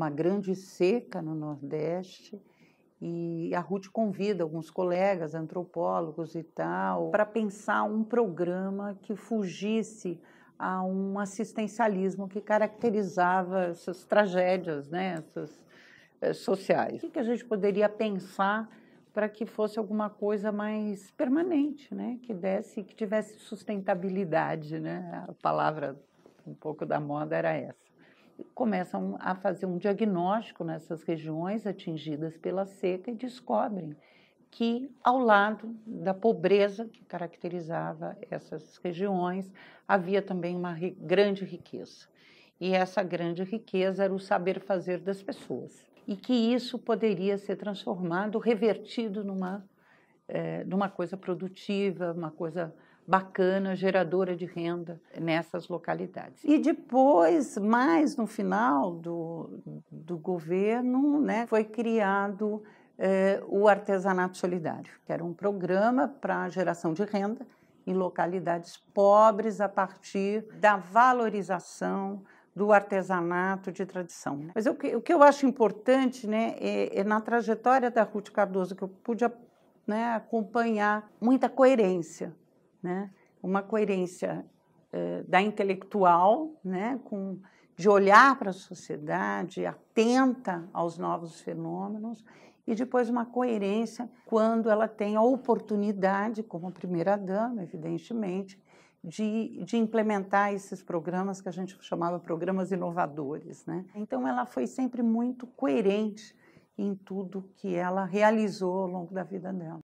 uma grande seca no Nordeste. E a Ruth convida alguns colegas, antropólogos e tal, para pensar um programa que fugisse a um assistencialismo que caracterizava essas tragédias né, essas, é, sociais. O que a gente poderia pensar para que fosse alguma coisa mais permanente, né, que desse, que tivesse sustentabilidade, né? A palavra um pouco da moda era essa começam a fazer um diagnóstico nessas regiões atingidas pela seca e descobrem que, ao lado da pobreza que caracterizava essas regiões, havia também uma grande riqueza. E essa grande riqueza era o saber fazer das pessoas. E que isso poderia ser transformado, revertido numa, é, numa coisa produtiva, uma coisa bacana, geradora de renda nessas localidades. E depois, mais no final do, do governo, né, foi criado eh, o Artesanato Solidário, que era um programa para geração de renda em localidades pobres a partir da valorização do artesanato de tradição. Né. Mas o que, o que eu acho importante né, é, é na trajetória da Ruth Cardoso, que eu pude né, acompanhar muita coerência né? Uma coerência eh, da intelectual, né? Com, de olhar para a sociedade, atenta aos novos fenômenos, e depois uma coerência quando ela tem a oportunidade, como primeira-dama, evidentemente, de, de, implementar esses programas que a gente chamava programas inovadores. Né? Então, ela foi sempre muito coerente em tudo que ela realizou ao longo da vida dela.